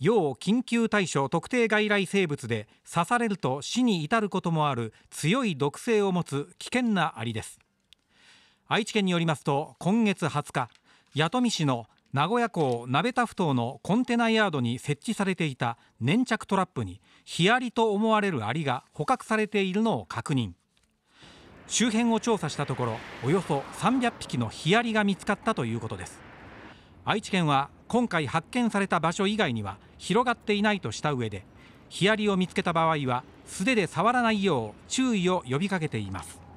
要緊急対処特定外来生物で刺されると死に至ることもある強い毒性を持つ危険なアリです愛知県によりますと今月20日弥富市の名古屋港鍋田ふ頭のコンテナヤードに設置されていた粘着トラップにヒアリと思われるアリが捕獲されているのを確認周辺を調査したところおよそ300匹のヒアリが見つかったということです愛知県は今回発見された場所以外には広がっていないとした上でヒアリを見つけた場合は素手で触らないよう注意を呼びかけています